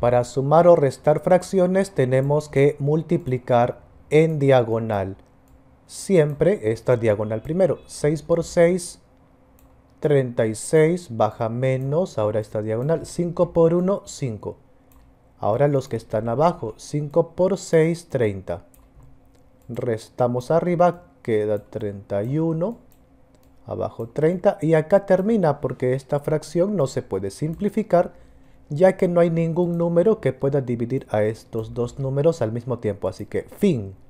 Para sumar o restar fracciones tenemos que multiplicar en diagonal. Siempre esta diagonal primero. 6 por 6, 36, baja menos, ahora esta diagonal. 5 por 1, 5. Ahora los que están abajo, 5 por 6, 30. Restamos arriba, queda 31, abajo 30. Y acá termina porque esta fracción no se puede simplificar, ya que no hay ningún número que pueda dividir a estos dos números al mismo tiempo. Así que fin.